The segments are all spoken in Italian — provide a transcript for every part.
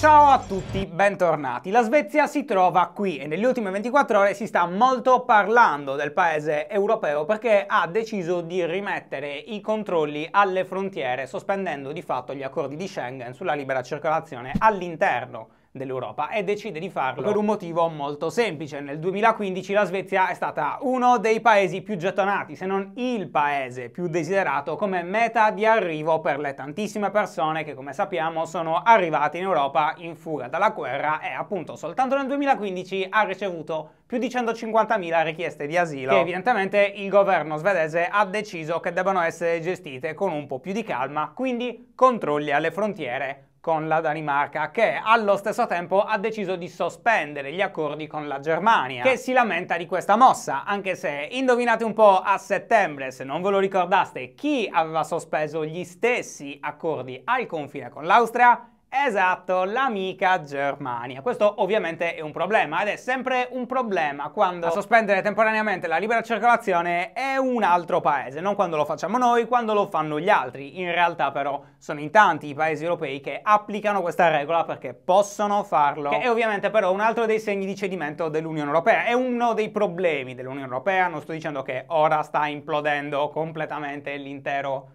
Ciao a tutti, bentornati. La Svezia si trova qui e nelle ultime 24 ore si sta molto parlando del paese europeo perché ha deciso di rimettere i controlli alle frontiere, sospendendo di fatto gli accordi di Schengen sulla libera circolazione all'interno dell'Europa e decide di farlo per un motivo molto semplice. Nel 2015 la Svezia è stata uno dei paesi più gettonati, se non il paese più desiderato come meta di arrivo per le tantissime persone che come sappiamo sono arrivate in Europa in fuga dalla guerra e appunto soltanto nel 2015 ha ricevuto più di 150.000 richieste di asilo che evidentemente il governo svedese ha deciso che debbano essere gestite con un po' più di calma, quindi controlli alle frontiere con la Danimarca che allo stesso tempo ha deciso di sospendere gli accordi con la Germania che si lamenta di questa mossa anche se indovinate un po' a settembre se non ve lo ricordaste chi aveva sospeso gli stessi accordi al confine con l'Austria Esatto, l'amica Germania. Questo ovviamente è un problema ed è sempre un problema quando sospendere temporaneamente la libera circolazione è un altro paese, non quando lo facciamo noi, quando lo fanno gli altri. In realtà però sono in tanti i paesi europei che applicano questa regola perché possono farlo. Che è ovviamente però un altro dei segni di cedimento dell'Unione Europea, è uno dei problemi dell'Unione Europea, non sto dicendo che ora sta implodendo completamente l'intero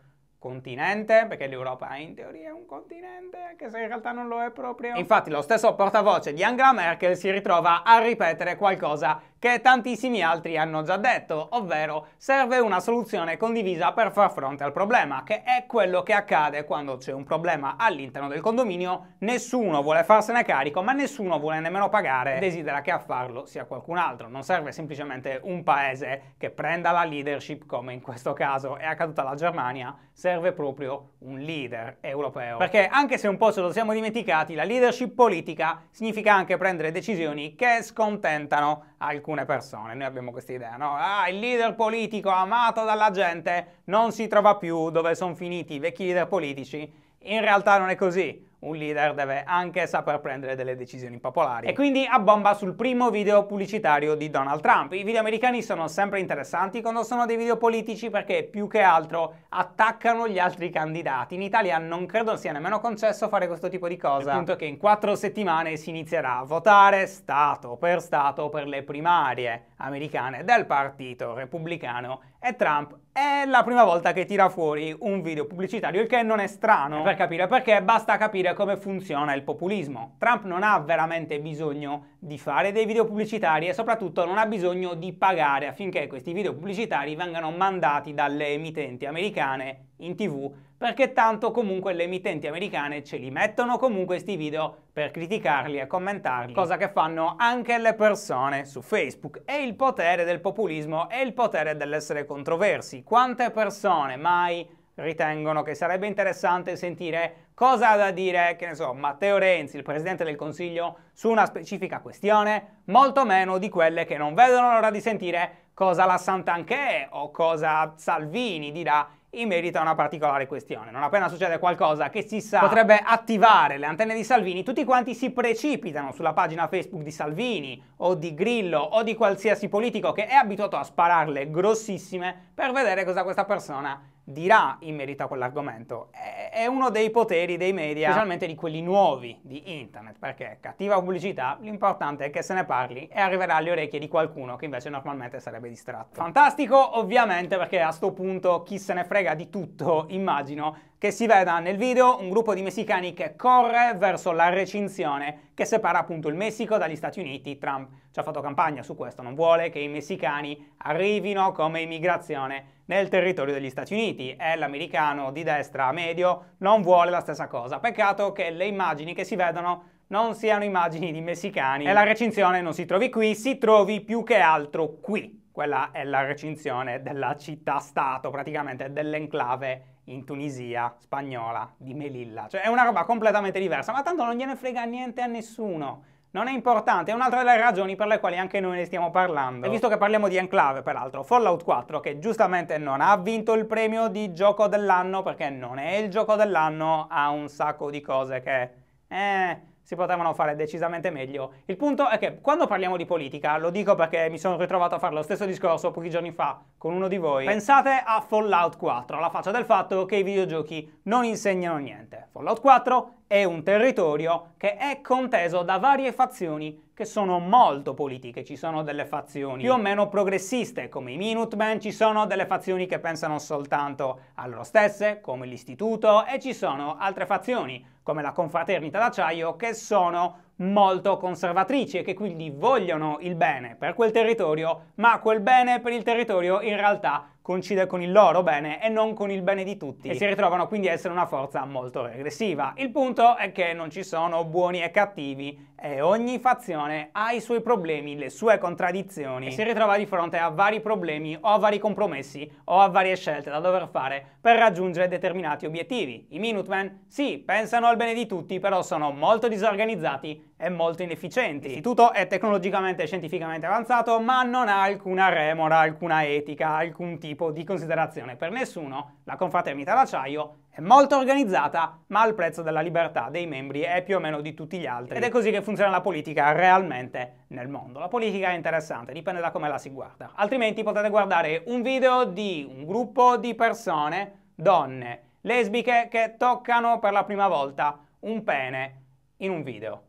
continente, perché l'Europa in teoria è un continente, anche se in realtà non lo è proprio. Infatti lo stesso portavoce di Angela Merkel si ritrova a ripetere qualcosa che tantissimi altri hanno già detto, ovvero serve una soluzione condivisa per far fronte al problema, che è quello che accade quando c'è un problema all'interno del condominio, nessuno vuole farsene carico, ma nessuno vuole nemmeno pagare, desidera che a farlo sia qualcun altro. Non serve semplicemente un paese che prenda la leadership come in questo caso è accaduta la Germania, serve serve proprio un leader europeo. Perché anche se un po' ce lo siamo dimenticati, la leadership politica significa anche prendere decisioni che scontentano alcune persone. Noi abbiamo questa idea, no? Ah, il leader politico amato dalla gente non si trova più dove sono finiti i vecchi leader politici. In realtà non è così un leader deve anche saper prendere delle decisioni popolari. E quindi a bomba sul primo video pubblicitario di Donald Trump. I video americani sono sempre interessanti quando sono dei video politici perché più che altro attaccano gli altri candidati. In Italia non credo sia nemmeno concesso fare questo tipo di cosa. Il punto è che in quattro settimane si inizierà a votare Stato per Stato per le primarie americane del Partito Repubblicano e Trump è la prima volta che tira fuori un video pubblicitario, il che non è strano. per capire perché basta capire capire come funziona il populismo. Trump non ha veramente bisogno di fare dei video pubblicitari e soprattutto non ha bisogno di pagare affinché questi video pubblicitari vengano mandati dalle emittenti americane in tv perché tanto comunque le emittenti americane ce li mettono comunque questi video per criticarli e commentarli, cosa che fanno anche le persone su Facebook. E il potere del populismo, è il potere dell'essere controversi. Quante persone mai ritengono che sarebbe interessante sentire Cosa ha da dire, che ne so, Matteo Renzi, il Presidente del Consiglio, su una specifica questione? Molto meno di quelle che non vedono l'ora di sentire cosa la Santanchè o cosa Salvini dirà in merito a una particolare questione. Non appena succede qualcosa che si sa potrebbe attivare le antenne di Salvini, tutti quanti si precipitano sulla pagina Facebook di Salvini o di Grillo o di qualsiasi politico che è abituato a spararle grossissime per vedere cosa questa persona dirà in merito a quell'argomento. È uno dei poteri dei media, specialmente di quelli nuovi di internet, perché cattiva pubblicità, l'importante è che se ne parli e arriverà alle orecchie di qualcuno che invece normalmente sarebbe distratto. Fantastico, ovviamente, perché a sto punto chi se ne frega di tutto, immagino, che si veda nel video un gruppo di messicani che corre verso la recinzione che separa appunto il Messico dagli Stati Uniti. Trump ci ha fatto campagna su questo, non vuole che i messicani arrivino come immigrazione nel territorio degli Stati Uniti e l'americano di destra medio non vuole la stessa cosa. Peccato che le immagini che si vedono non siano immagini di messicani e la recinzione non si trovi qui, si trovi più che altro qui quella è la recinzione della città-stato, praticamente dell'enclave in Tunisia spagnola di Melilla. Cioè è una roba completamente diversa, ma tanto non gliene frega niente a nessuno. Non è importante, è un'altra delle ragioni per le quali anche noi ne stiamo parlando. E visto che parliamo di enclave, peraltro, Fallout 4, che giustamente non ha vinto il premio di gioco dell'anno, perché non è il gioco dell'anno, ha un sacco di cose che... Eh, si potevano fare decisamente meglio. Il punto è che quando parliamo di politica, lo dico perché mi sono ritrovato a fare lo stesso discorso pochi giorni fa con uno di voi, pensate a Fallout 4, alla faccia del fatto che i videogiochi non insegnano niente. Fallout 4 è un territorio che è conteso da varie fazioni che sono molto politiche, ci sono delle fazioni più o meno progressiste come i Minutemen, ci sono delle fazioni che pensano soltanto a loro stesse come l'Istituto e ci sono altre fazioni come la Confraternita d'Acciaio che sono molto conservatrici e che quindi vogliono il bene per quel territorio ma quel bene per il territorio in realtà coincide con il loro bene e non con il bene di tutti e si ritrovano quindi a essere una forza molto regressiva. Il punto è che non ci sono buoni e cattivi e ogni fazione ha i suoi problemi, le sue contraddizioni e si ritrova di fronte a vari problemi o a vari compromessi o a varie scelte da dover fare per raggiungere determinati obiettivi. I Minutemen sì, pensano al bene di tutti, però sono molto disorganizzati e molto inefficienti. L'istituto è tecnologicamente e scientificamente avanzato, ma non ha alcuna remora, alcuna etica, alcun tipo di considerazione per nessuno. La confraternita d'acciaio è molto organizzata, ma al prezzo della libertà dei membri e più o meno di tutti gli altri. Ed è così che funziona la politica realmente nel mondo. La politica è interessante, dipende da come la si guarda. Altrimenti potete guardare un video di un gruppo di persone, donne lesbiche, che toccano per la prima volta un pene in un video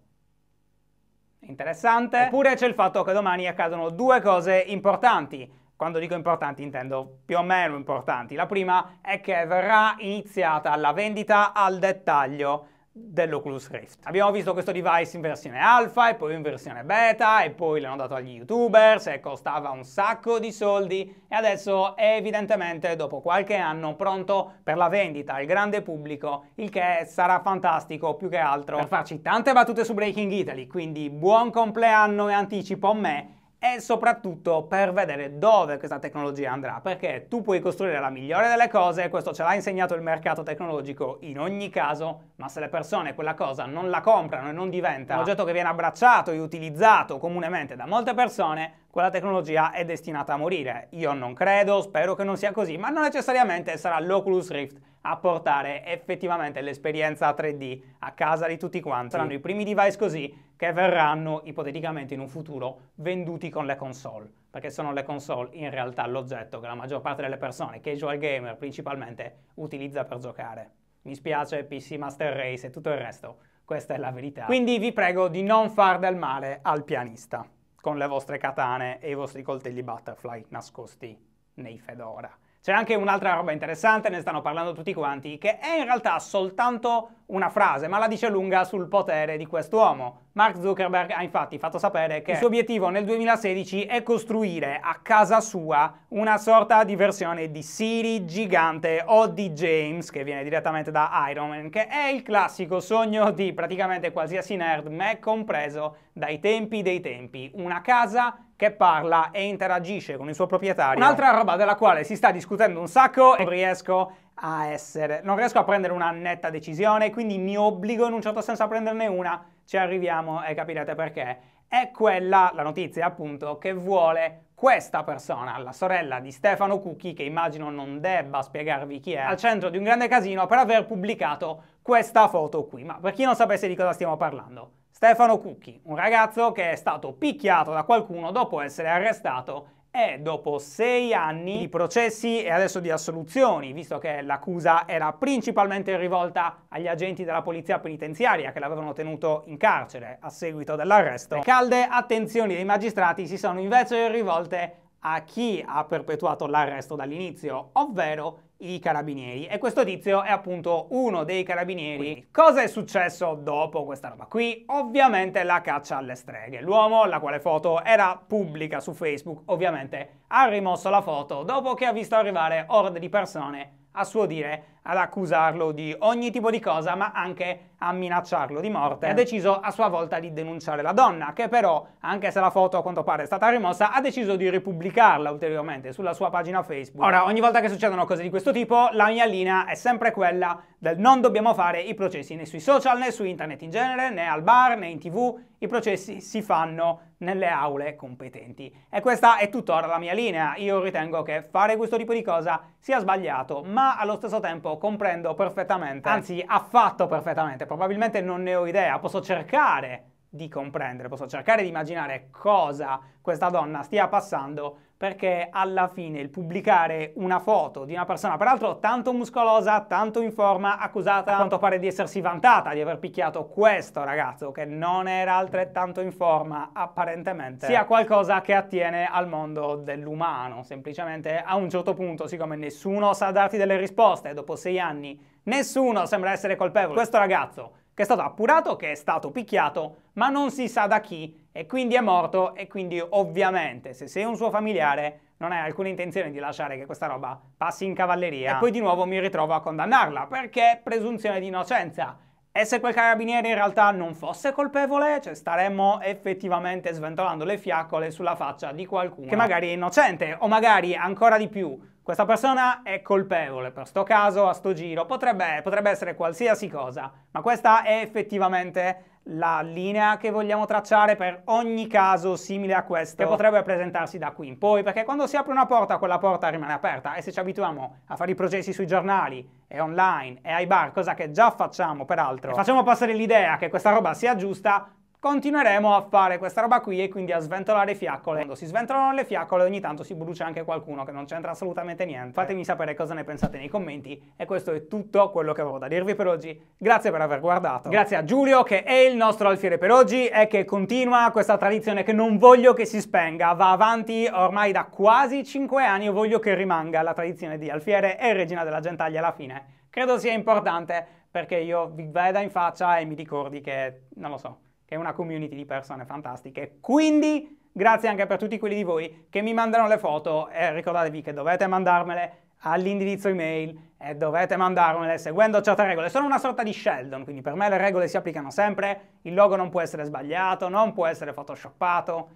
interessante. Oppure c'è il fatto che domani accadono due cose importanti. Quando dico importanti intendo più o meno importanti. La prima è che verrà iniziata la vendita al dettaglio dell'Oculus Rift. Abbiamo visto questo device in versione alfa e poi in versione beta e poi l'hanno dato agli youtubers e costava un sacco di soldi e adesso è evidentemente dopo qualche anno pronto per la vendita al grande pubblico, il che sarà fantastico più che altro per farci tante battute su Breaking Italy, quindi buon compleanno e anticipo a me e soprattutto per vedere dove questa tecnologia andrà, perché tu puoi costruire la migliore delle cose, questo ce l'ha insegnato il mercato tecnologico in ogni caso, ma se le persone quella cosa non la comprano e non diventa un ah. oggetto che viene abbracciato e utilizzato comunemente da molte persone, quella tecnologia è destinata a morire. Io non credo, spero che non sia così, ma non necessariamente sarà l'Oculus Rift a portare effettivamente l'esperienza 3D a casa di tutti quanti. Saranno i primi device così che verranno ipoteticamente in un futuro venduti con le console, perché sono le console in realtà l'oggetto che la maggior parte delle persone, casual gamer principalmente, utilizza per giocare. Mi spiace PC Master Race e tutto il resto, questa è la verità. Quindi vi prego di non far del male al pianista con le vostre katane e i vostri coltelli butterfly nascosti nei fedora. C'è anche un'altra roba interessante, ne stanno parlando tutti quanti, che è in realtà soltanto una frase, ma la dice lunga sul potere di quest'uomo. Mark Zuckerberg ha infatti fatto sapere che il suo obiettivo nel 2016 è costruire a casa sua una sorta di versione di Siri gigante o di James, che viene direttamente da Iron Man, che è il classico sogno di praticamente qualsiasi nerd, me compreso, dai tempi dei tempi. Una casa che parla e interagisce con il suo proprietario. Un'altra roba della quale si sta discutendo un sacco e non riesco a essere, non riesco a prendere una netta decisione, quindi mi obbligo in un certo senso a prenderne una, ci arriviamo e capirete perché. È quella la notizia, appunto, che vuole questa persona, la sorella di Stefano Cucchi, che immagino non debba spiegarvi chi è, al centro di un grande casino per aver pubblicato questa foto qui. Ma per chi non sapesse di cosa stiamo parlando, Stefano Cucchi, un ragazzo che è stato picchiato da qualcuno dopo essere arrestato e dopo sei anni di processi e adesso di assoluzioni, visto che l'accusa era principalmente rivolta agli agenti della polizia penitenziaria che l'avevano tenuto in carcere a seguito dell'arresto, le calde attenzioni dei magistrati si sono invece rivolte a chi ha perpetuato l'arresto dall'inizio, ovvero i carabinieri. E questo tizio è appunto uno dei carabinieri. Quindi, cosa è successo dopo questa roba qui? Ovviamente la caccia alle streghe. L'uomo, la quale foto era pubblica su Facebook, ovviamente ha rimosso la foto dopo che ha visto arrivare orde di persone, a suo dire, ad accusarlo di ogni tipo di cosa, ma anche a minacciarlo di morte. Ha eh. deciso a sua volta di denunciare la donna, che però, anche se la foto a quanto pare è stata rimossa, ha deciso di ripubblicarla ulteriormente sulla sua pagina Facebook. Ora, ogni volta che succedono cose di questo tipo, la mia linea è sempre quella del non dobbiamo fare i processi né sui social né su internet in genere, né al bar né in tv, i processi si fanno nelle aule competenti. E questa è tuttora la mia linea. Io ritengo che fare questo tipo di cosa sia sbagliato, ma allo stesso tempo comprendo perfettamente, ah. anzi affatto perfettamente, probabilmente non ne ho idea, posso cercare di comprendere, posso cercare di immaginare cosa questa donna stia passando perché alla fine il pubblicare una foto di una persona, peraltro tanto muscolosa, tanto in forma, accusata a quanto pare di essersi vantata di aver picchiato questo ragazzo che non era altrettanto in forma apparentemente, sia qualcosa che attiene al mondo dell'umano. Semplicemente a un certo punto, siccome nessuno sa darti delle risposte, dopo sei anni nessuno sembra essere colpevole, questo ragazzo che è stato appurato che è stato picchiato, ma non si sa da chi e quindi è morto e quindi ovviamente se sei un suo familiare non hai alcuna intenzione di lasciare che questa roba passi in cavalleria e poi di nuovo mi ritrovo a condannarla perché presunzione di innocenza. E se quel carabiniere in realtà non fosse colpevole, cioè staremmo effettivamente sventolando le fiaccole sulla faccia di qualcuno che magari è innocente o magari ancora di più questa persona è colpevole per sto caso, a sto giro, potrebbe, potrebbe essere qualsiasi cosa, ma questa è effettivamente la linea che vogliamo tracciare per ogni caso simile a questo che potrebbe presentarsi da qui in poi, perché quando si apre una porta, quella porta rimane aperta e se ci abituiamo a fare i processi sui giornali e online e ai bar, cosa che già facciamo peraltro, facciamo passare l'idea che questa roba sia giusta, continueremo a fare questa roba qui e quindi a sventolare fiaccole. Quando si sventolano le fiaccole ogni tanto si brucia anche qualcuno che non c'entra assolutamente niente. Fatemi sapere cosa ne pensate nei commenti e questo è tutto quello che avevo da dirvi per oggi. Grazie per aver guardato. Grazie a Giulio che è il nostro alfiere per oggi e che continua questa tradizione che non voglio che si spenga. Va avanti ormai da quasi 5 anni e voglio che rimanga la tradizione di alfiere e regina della gentaglia alla fine. Credo sia importante perché io vi veda in faccia e mi ricordi che, non lo so, che è una community di persone fantastiche. Quindi grazie anche per tutti quelli di voi che mi mandano le foto e ricordatevi che dovete mandarmele all'indirizzo email e dovete mandarmele seguendo certe regole. Sono una sorta di Sheldon, quindi per me le regole si applicano sempre, il logo non può essere sbagliato, non può essere photoshoppato.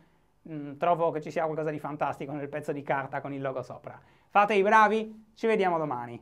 Mm, trovo che ci sia qualcosa di fantastico nel pezzo di carta con il logo sopra. Fate i bravi, ci vediamo domani.